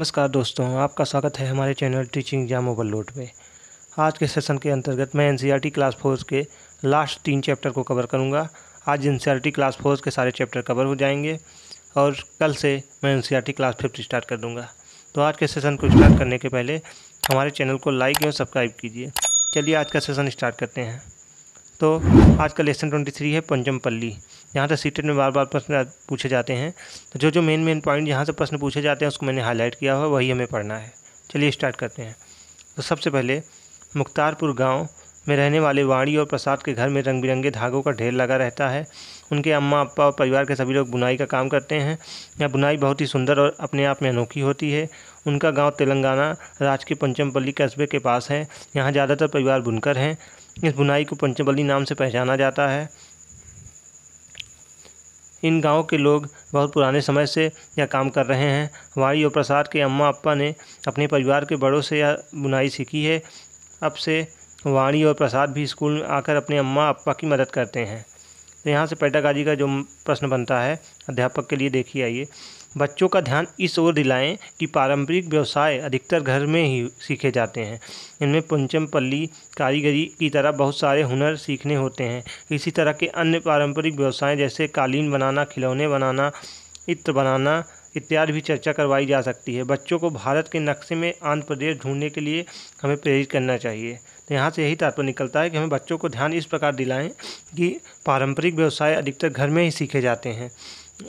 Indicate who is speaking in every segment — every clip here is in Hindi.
Speaker 1: नमस्कार दोस्तों आपका स्वागत है हमारे चैनल टीचिंग एग्जाम ओवरलोड में आज के सेशन के अंतर्गत मैं एनसीईआरटी e क्लास फोर्स के लास्ट तीन चैप्टर को कवर करूंगा आज एनसीईआरटी e क्लास फोर्स के सारे चैप्टर कवर हो जाएंगे और कल से मैं NCERT e class fifth start कर दूंगा तो आज के सेशन को स्टार्ट करने के पहले हमारे चैनल को लाइक एवं सब्सक्राइब कीजिए चलिए आज का सेसन स्टार्ट करते हैं तो आज का लेसन ट्वेंटी है पंचम पल्ली यहाँ से सीटेट में बार बार प्रश्न पूछे जाते हैं तो जो जो मेन मेन पॉइंट यहाँ से प्रश्न पूछे जाते हैं उसको मैंने हाईलाइट किया हुआ वही हमें पढ़ना है चलिए स्टार्ट करते हैं तो सबसे पहले मुख्तारपुर गाँव में रहने वाले वाणी और प्रसाद के घर में रंग बिरंगे धागों का ढेर लगा रहता है उनके अम्मा अप्पा और परिवार के सभी लोग बुनाई का काम करते हैं यह बुनाई बहुत ही सुंदर और अपने आप में अनोखी होती है उनका गांव तेलंगाना राज्य के पंचमपल्ली कस्बे के पास है यहाँ ज़्यादातर परिवार बुनकर हैं इस बुनाई को पंचमपल्ली नाम से पहचाना जाता है इन गांव के लोग बहुत पुराने समय से यह काम कर रहे हैं वाई और प्रसाद के अम्मा अप्पा ने अपने परिवार के बड़ों से यह बुनाई सीखी है अब से वाणी और प्रसाद भी स्कूल में आकर अपने अम्मा अप्पा की मदद करते हैं यहाँ से पैटागाजी का जो प्रश्न बनता है अध्यापक के लिए देखिए आइए बच्चों का ध्यान इस ओर दिलाएं कि पारंपरिक व्यवसाय अधिकतर घर में ही सीखे जाते हैं इनमें पंचम पल्ली कारीगरी की तरह बहुत सारे हुनर सीखने होते हैं इसी तरह के अन्य पारंपरिक व्यवसाय जैसे कालीन बनाना खिलौने बनाना इत्र बनाना इत्यादि भी चर्चा करवाई जा सकती है बच्चों को भारत के नक्शे में आंध्र प्रदेश ढूंढने के लिए हमें प्रेरित करना चाहिए तो यहाँ से यही तात्पर्य निकलता है कि हमें बच्चों को ध्यान इस प्रकार दिलाएं कि पारंपरिक व्यवसाय अधिकतर घर में ही सीखे जाते हैं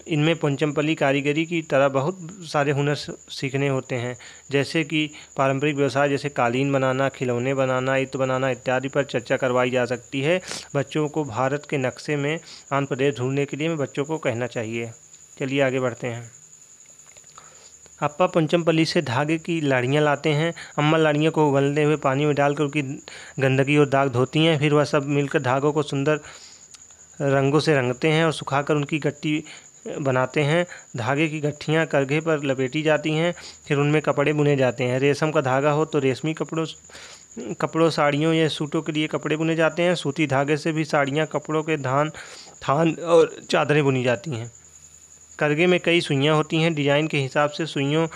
Speaker 1: इनमें पंचमपली कारीगरी की तरह बहुत सारे हुनर सीखने होते हैं जैसे कि पारंपरिक व्यवसाय जैसे कालीन बनाना खिलौने बनाना इत्र बनाना इत्यादि पर चर्चा करवाई जा सकती है बच्चों को भारत के नक्शे में आंध्र प्रदेश ढूंढने के लिए बच्चों को कहना चाहिए चलिए आगे बढ़ते हैं अप्पा पंचमपली से धागे की लाड़ियाँ लाते हैं अम्मा लाड़ियों को उगलते हुए पानी में डालकर उनकी गंदगी और दाग धोती हैं फिर वह सब मिलकर धागों को सुंदर रंगों से रंगते हैं और सुखाकर उनकी गट्टी बनाते हैं धागे की गठियाँ करघे पर लपेटी जाती हैं फिर उनमें कपड़े बुने जाते हैं रेशम का धागा हो तो रेशमी कपड़ों कपड़ों साड़ियों या सूटों के लिए कपड़े बुने जाते हैं सूती धागे से भी साड़ियाँ कपड़ों के धान थान और चादरें बुनी जाती हैं करघे में कई सुइयाँ होती हैं डिजाइन के हिसाब से सुइयों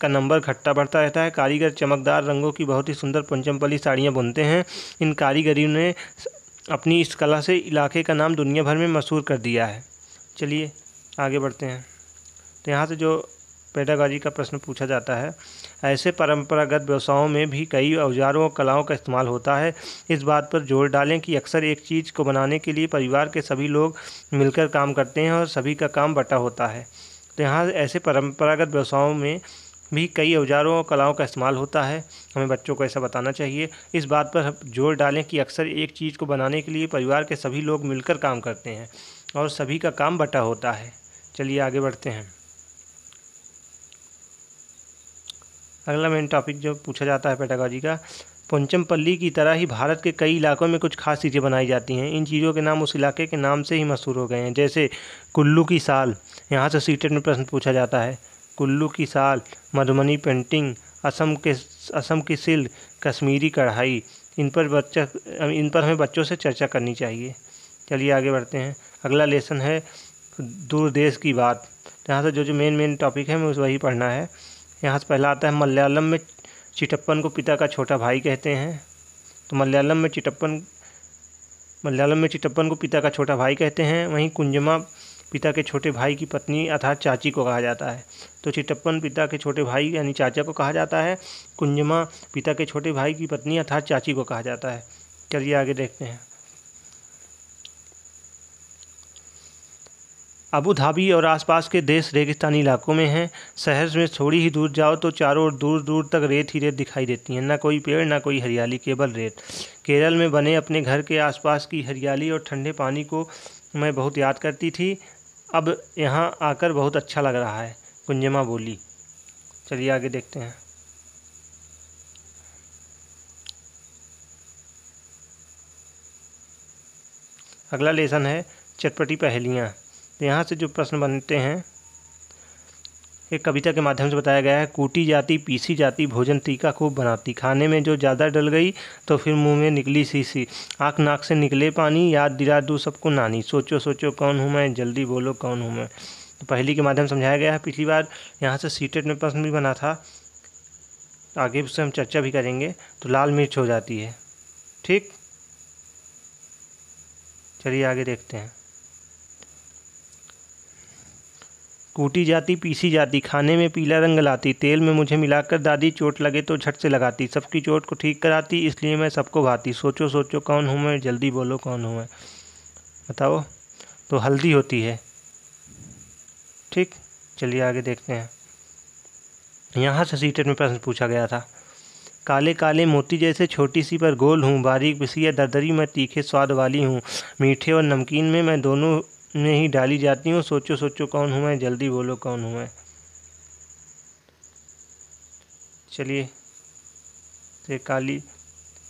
Speaker 1: का नंबर घटता बढ़ता रहता है कारीगर चमकदार रंगों की बहुत ही सुंदर पंचमपली साड़ियाँ बुनते हैं इन कारीगरी ने अपनी इस कला से इलाके का नाम दुनिया भर में मशहूर कर दिया है चलिए आगे बढ़ते हैं तो यहाँ से जो पेडागॉजी का प्रश्न पूछा जाता है ऐसे परंपरागत व्यवसायों में भी कई औजारों और कलाओं का इस्तेमाल होता है इस बात पर जोर डालें कि अक्सर एक चीज़ को बनाने के लिए परिवार के सभी लोग मिलकर काम करते हैं और सभी का काम बटा होता है तो यहाँ ऐसे परंपरागत व्यवसायों में भी कई औजारों और कलाओं का इस्तेमाल होता है हमें बच्चों को ऐसा बताना चाहिए इस बात पर जोर डालें कि अक्सर एक चीज़ को बनाने के लिए परिवार के सभी लोग मिलकर काम करते हैं और सभी का काम बटा होता है चलिए आगे बढ़ते हैं अगला मेन टॉपिक जो पूछा जाता है पेटागॉजी का पंचमपल्ली की तरह ही भारत के कई इलाकों में कुछ खास चीज़ें बनाई जाती हैं इन चीज़ों के नाम उस इलाके के नाम से ही मशहूर हो गए हैं जैसे कुल्लू की साल यहाँ से सीटेट में प्रश्न पूछा जाता है कुल्लू की साल मधुबनी पेंटिंग असम के असम की सिल कश्मीरी कढ़ाई इन पर बच्चा इन पर हमें बच्चों से चर्चा करनी चाहिए चलिए आगे बढ़ते हैं अगला लेसन है दूर देश की बात यहाँ से जो जो मेन मेन टॉपिक है मैं उस वही पढ़ना है यहाँ से पहला आता है मलयालम में चिटप्पन को पिता का छोटा भाई कहते हैं तो मलयालम में चिटप्पन मलयालम में चिटप्पन को पिता का छोटा भाई कहते हैं वहीं कुंजमा पिता के छोटे भाई की पत्नी अर्थात चाची को कहा जाता है तो चिटप्पन पिता के छोटे भाई यानी चाचा को कहा जाता है कुंजमा पिता के छोटे भाई की पत्नी अर्थात चाची को कहा जाता है चलिए आगे देखते हैं अबू धाबी और आसपास के देश रेगिस्तानी इलाकों में हैं शहर में थोड़ी ही दूर जाओ तो चारों ओर दूर दूर तक रेत ही रेत दिखाई देती है ना कोई पेड़ ना कोई हरियाली केवल रेत केरल में बने अपने घर के आसपास की हरियाली और ठंडे पानी को मैं बहुत याद करती थी अब यहाँ आकर बहुत अच्छा लग रहा है कुंजमा बोली चलिए आगे देखते हैं अगला लेसन है चटपटी पहेलियाँ तो यहाँ से जो प्रश्न बनते हैं एक कविता के माध्यम से बताया गया है कूटी जाती पीसी जाती भोजन तीखा खूब बनाती खाने में जो ज़्यादा डल गई तो फिर मुंह में निकली सी सी आँख नाक से निकले पानी याद दिला दूँ सबको नानी सोचो सोचो कौन हूँ मैं जल्दी बोलो कौन हूँ मैं तो पहली के माध्यम समझाया गया है पिछली बार यहाँ से सीटेट में प्रश्न भी बना था आगे उससे हम चर्चा भी करेंगे तो लाल मिर्च हो जाती है ठीक चलिए आगे देखते हैं कूटी जाती पीसी जाती खाने में पीला रंग लाती तेल में मुझे मिलाकर दादी चोट लगे तो झट से लगाती सबकी चोट को ठीक कराती इसलिए मैं सबको भाती सोचो सोचो कौन हूँ मैं जल्दी बोलो कौन हूँ मैं बताओ तो हल्दी होती है ठीक चलिए आगे देखते हैं यहाँ से सीटेट में प्रश्न पूछा गया था काले काले मोती जैसे छोटी सी पर गोल हूँ बारीक बिसी या दरदरी में तीखे स्वाद वाली हूँ मीठे और नमकीन में मैं दोनों में ही डाली जाती हूँ सोचो सोचो कौन हूँ मैं जल्दी बोलो कौन हूँ मैं चलिए तो काली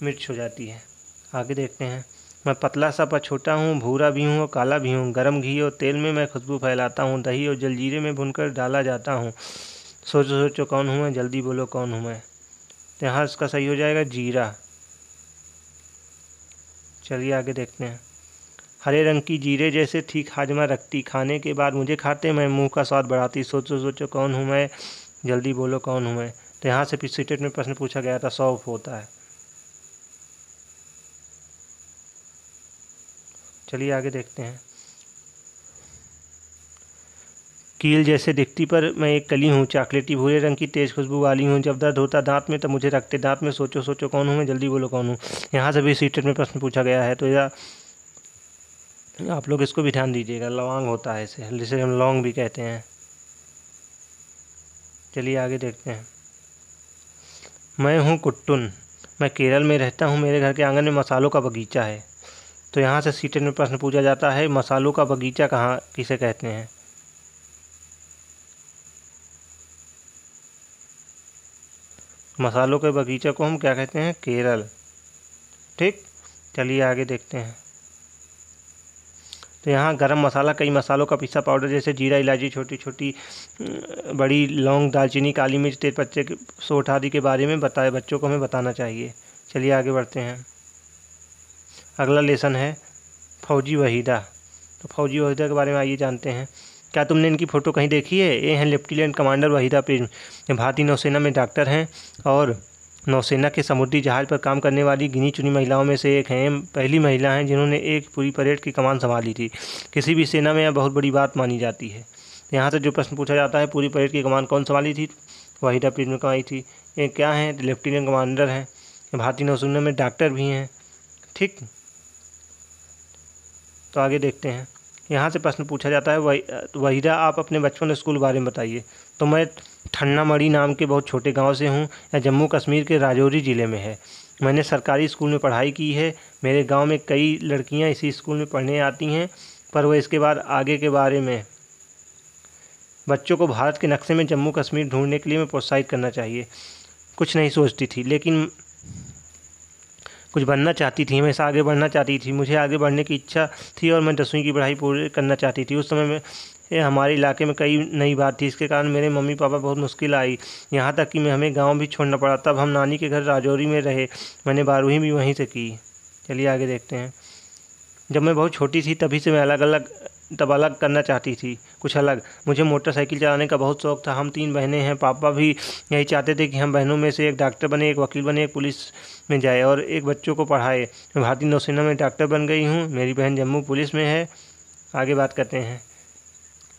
Speaker 1: मिर्च हो जाती है आगे देखते हैं मैं पतला सा पर छोटा हूँ भूरा भी हूँ और काला भी हूँ गर्म घी और तेल में मैं खुशबू फैलाता हूँ दही और जलजीरे में भुनकर डाला जाता हूँ सोचो सोचो कौन हूँ मैं जल्दी बोलो कौन हूँ मैं यहाँ इसका सही हो जाएगा जीरा चलिए आगे देखते हैं हरे रंग की जीरे जैसे ठीक हाजमा रखती खाने के बाद मुझे खाते मैं मुंह का स्वाद बढ़ाती सोचो सोचो कौन हूँ मैं जल्दी बोलो कौन हूँ मैं तो यहाँ से पिछले स्टेट में प्रश्न पूछा गया था सौफ होता है चलिए आगे देखते हैं कील जैसे दिखती पर मैं एक कली हूँ चॉकलेटी भूरे रंग की तेज़ खुशबू वाली हूँ जब दर्द होता दांत में तो मुझे रखते दांत में सोचो सोचो कौन हूँ मैं जल्दी बोलो कौन हूँ यहाँ से भी सीटेट में प्रश्न पूछा गया है तो यह आप लोग इसको भी ध्यान दीजिएगा लवांग होता है इसे जिसे हम लौंग भी कहते हैं चलिए आगे देखते हैं मैं हूँ कुट्टुन मैं केरल में रहता हूँ मेरे घर के आंगन में मसालों का बगीचा है तो यहाँ से सीटेट में प्रश्न पूछा जाता है मसालों का बगीचा कहाँ किसे कहते हैं मसालों के बगीचे को हम क्या कहते हैं केरल ठीक चलिए आगे देखते हैं तो यहाँ गरम मसाला कई मसालों का पिस्सा पाउडर जैसे जीरा इलायची छोटी छोटी बड़ी लौंग दालचीनी काली मिर्च तेज पत्ते सोठ आदि के बारे में बताए बच्चों को हमें बताना चाहिए चलिए आगे बढ़ते हैं अगला लेसन है फौजी वहीदा तो फौजी वहीदा के बारे में आइए जानते हैं क्या तुमने इनकी फ़ोटो कहीं देखी है ये हैं लेफ्टिनेंट कमांडर वहीदा पेज भारतीय नौसेना में डॉक्टर हैं और नौसेना के समुद्री जहाज़ पर काम करने वाली गिनी चुनी महिलाओं में से एक हैं पहली महिला हैं जिन्होंने एक पूरी परेड की कमान संभाली थी किसी भी सेना में यह बहुत बड़ी बात मानी जाती है यहाँ से जो प्रश्न पूछा जाता है पूरी परेड की कमान कौन संभाली थी वाहिदा में कमाई थी ये क्या हैं लेफ्टिनेंट कमांडर हैं भारतीय नौसेना में डॉक्टर भी हैं ठीक तो आगे देखते हैं यहाँ से प्रश्न पूछा जाता है वही वहीदा आप अपने बचपन स्कूल के बारे में बताइए तो मैं ठन्नामड़ी नाम के बहुत छोटे गांव से हूँ यह जम्मू कश्मीर के राजौरी ज़िले में है मैंने सरकारी स्कूल में पढ़ाई की है मेरे गांव में कई लड़कियां इसी स्कूल में पढ़ने आती हैं पर वह इसके बाद आगे के बारे में बच्चों को भारत के नक्शे में जम्मू कश्मीर ढूंढने के लिए मैं प्रोत्साहित करना चाहिए कुछ नहीं सोचती थी लेकिन कुछ बनना चाहती थी हमेशा आगे बढ़ना चाहती थी मुझे आगे बढ़ने की इच्छा थी और मैं दसवीं की पढ़ाई पूरी करना चाहती थी उस समय में ये हमारे इलाके में कई नई बात थी इसके कारण मेरे मम्मी पापा बहुत मुश्किल आई यहाँ तक कि मैं हमें गाँव भी छोड़ना पड़ा तब हम नानी के घर राजौरी में रहे मैंने बारहवीं भी वहीं से की चलिए आगे देखते हैं जब मैं बहुत छोटी थी तभी से मैं अलग अलग तब अलग करना चाहती थी कुछ अलग मुझे मोटरसाइकिल चलाने का बहुत शौक था हम तीन बहनें हैं पापा भी यही चाहते थे कि हम बहनों में से एक डॉक्टर बने एक वकील बने एक पुलिस में जाए और एक बच्चों को पढ़ाए मैं भारतीय नौसेना में डॉक्टर बन गई हूँ मेरी बहन जम्मू पुलिस में है आगे बात करते हैं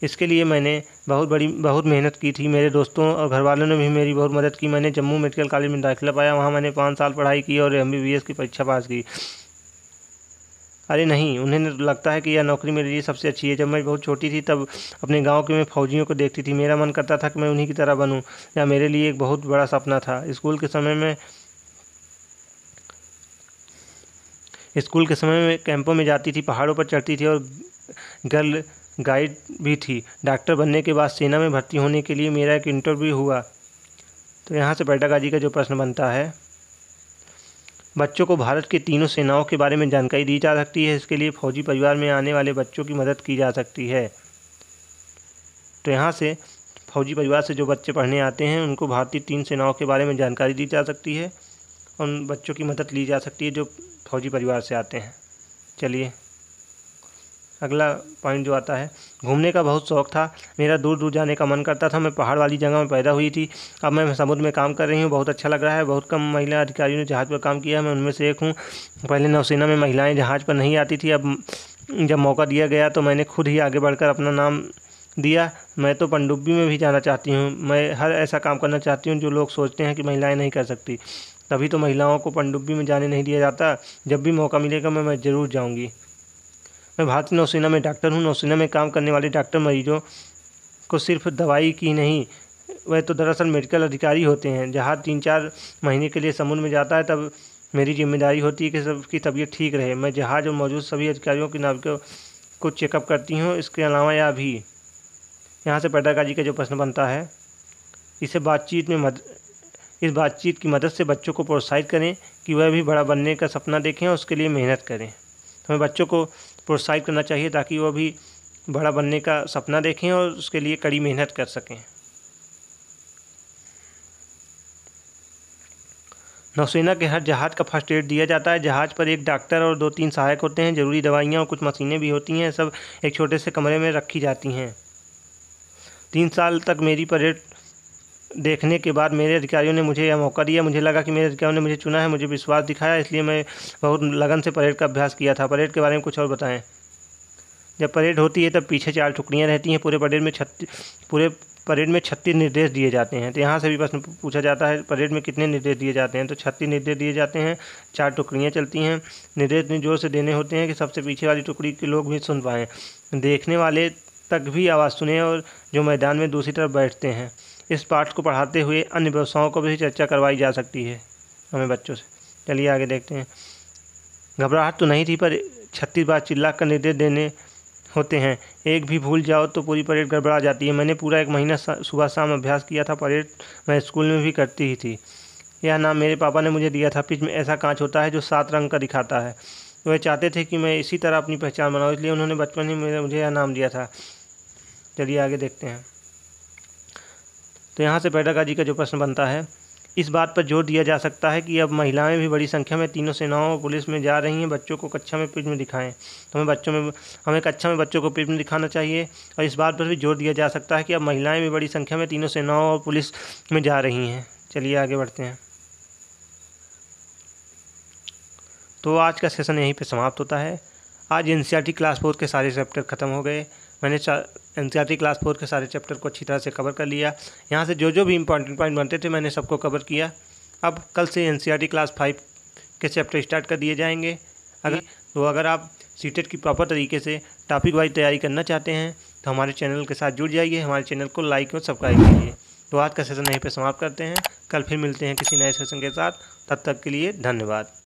Speaker 1: इसके लिए मैंने बहुत बड़ी बहुत मेहनत की थी मेरे दोस्तों और घर वालों ने भी मेरी बहुत मदद की मैंने जम्मू मेडिकल कॉलेज में दाखिला पाया वहाँ मैंने पाँच साल पढ़ाई की और एम की परीक्षा पास की अरे नहीं उन्हें लगता है कि यह नौकरी मेरे लिए सबसे अच्छी है जब मैं बहुत छोटी थी तब अपने गांव के मैं फौजियों को देखती थी मेरा मन करता था कि मैं उन्हीं की तरह बनूं यह मेरे लिए एक बहुत बड़ा सपना था स्कूल के समय में स्कूल के समय में कैंपों में जाती थी पहाड़ों पर चढ़ती थी और गर्ल गाइड भी थी डॉक्टर बनने के बाद सेना में भर्ती होने के लिए मेरा एक इंटरव्यू हुआ तो यहाँ से पैटागाजी का जो प्रश्न बनता है बच्चों को भारत के तीनों सेनाओं के बारे में जानकारी दी जा सकती है इसके लिए फौजी परिवार में आने वाले बच्चों की मदद की जा सकती है तो यहाँ से फौजी परिवार से जो बच्चे पढ़ने आते हैं उनको भारतीय तीन सेनाओं के बारे में जानकारी दी जा सकती है उन बच्चों की मदद ली जा सकती है जो फौजी परिवार से आते हैं चलिए अगला पॉइंट जो आता है घूमने का बहुत शौक था मेरा दूर दूर जाने का मन करता था मैं पहाड़ वाली जगह में पैदा हुई थी अब मैं समुद्र में काम कर रही हूँ बहुत अच्छा लग रहा है बहुत कम महिला अधिकारियों ने जहाज़ पर काम किया है मैं उनमें से एक हूँ पहले नौसेना में महिलाएँ जहाज़ पर नहीं आती थी अब जब मौका दिया गया तो मैंने खुद ही आगे बढ़कर अपना नाम दिया मैं तो पनडुब्बी में भी जाना चाहती हूँ मैं हर ऐसा काम करना चाहती हूँ जो लोग सोचते हैं कि महिलाएं नहीं कर सकती तभी तो महिलाओं को पनडुब्बी में जाने नहीं दिया जाता जब भी मौका मिलेगा मैं मैं ज़रूर जाऊँगी मैं भारतीय नौसेना में डॉक्टर हूँ नौसेना में काम करने वाले डॉक्टर मरीजों को सिर्फ दवाई की नहीं वह तो दरअसल मेडिकल अधिकारी होते हैं जहाँ तीन चार महीने के लिए समुद्र में जाता है तब मेरी जिम्मेदारी होती है कि सबकी तबीयत ठीक रहे मैं जहाज़ और मौजूद सभी अधिकारियों के नाविकों को चेकअप करती हूँ इसके अलावा यह भी यहाँ से पैदागाजी का जो प्रश्न बनता है इसे बातचीत में मद इस बातचीत की मदद से बच्चों को प्रोत्साहित करें कि वह भी बड़ा बनने का सपना देखें और उसके लिए मेहनत करें हमें बच्चों को प्रोत्साहित करना चाहिए ताकि वो भी बड़ा बनने का सपना देखें और उसके लिए कड़ी मेहनत कर सकें नौसेना के हर जहाज़ का फर्स्ट एड दिया जाता है जहाज़ पर एक डॉक्टर और दो तीन सहायक होते हैं ज़रूरी दवाइयाँ और कुछ मशीनें भी होती हैं सब एक छोटे से कमरे में रखी जाती हैं तीन साल तक मेरी परेड देखने के बाद मेरे अधिकारियों ने मुझे यह मौका दिया मुझे लगा कि मेरे अधिकारियों ने मुझे चुना है मुझे विश्वास दिखाया इसलिए मैं बहुत लगन से परेड का अभ्यास किया था परेड के बारे में कुछ और बताएं जब परेड होती है तब पीछे चार टुकड़ियाँ रहती हैं पूरे परेड में छत्तीस पूरे परेड में छत्तीस निर्देश दिए जाते हैं तो यहाँ से भी प्रश्न पूछा जाता है परेड में कितने निर्देश दिए जाते हैं तो छत्तीस निर्देश दिए जाते हैं चार टुकड़ियाँ चलती हैं निर्देश इतने जोर से देने होते हैं कि सबसे पीछे वाली टुकड़ी के लोग भी सुन पाएँ देखने वाले तक भी आवाज़ सुने और जो मैदान में दूसरी तरफ बैठते हैं इस पाठ को पढ़ाते हुए अन्य व्यवसायों को भी चर्चा करवाई जा सकती है हमें बच्चों से चलिए आगे देखते हैं घबराहट तो नहीं थी पर छत्तीस बार चिल्ला कर निर्देश देने होते हैं एक भी भूल जाओ तो पूरी परेड गड़बड़ा जाती है मैंने पूरा एक महीना सुबह शाम अभ्यास किया था परेड मैं स्कूल में भी करती ही थी यह नाम मेरे पापा ने मुझे दिया था पिच में ऐसा कांच होता है जो सात रंग का दिखाता है वह चाहते थे कि मैं इसी तरह अपनी पहचान बनाऊँ इसलिए उन्होंने बचपन ही मुझे यह नाम दिया था चलिए आगे देखते हैं तो यहाँ से पैडागाजी का जो प्रश्न बनता है इस बात पर जोर दिया जा सकता है कि अब महिलाएं भी बड़ी संख्या में तीनों सेनाओं और पुलिस में जा रही हैं बच्चों को कक्षा में पिज्म दिखाएं तो हमें बच्चों में हमें कक्षा में बच्चों को पिज्म दिखाना चाहिए और इस बात पर भी जोर दिया जा सकता है कि अब महिलाएं भी बड़ी संख्या में तीनों सेनाओं और पुलिस में जा रही हैं चलिए आगे बढ़ते हैं तो आज का सेशन यहीं पर समाप्त होता है आज एन क्लास फोर के सारे चैप्टर ख़त्म हो गए मैंने एन सी क्लास फोर के सारे चैप्टर को अच्छी तरह से कवर कर लिया यहाँ से जो जो भी इंपॉर्टेंट पॉइंट बनते थे मैंने सबको कवर किया अब कल से एन क्लास फाइव के चैप्टर स्टार्ट कर दिए जाएंगे अगर तो अगर आप सीटेट e की प्रॉपर तरीके से टॉपिक वाइज तैयारी करना चाहते हैं तो हमारे चैनल के साथ जुड़ जाइए हमारे चैनल को लाइक और सब्सक्राइब कीजिए तो आज का सेशन यहीं पर समाप्त करते हैं कल फिर मिलते हैं किसी नए सेशन के साथ तब तक के लिए धन्यवाद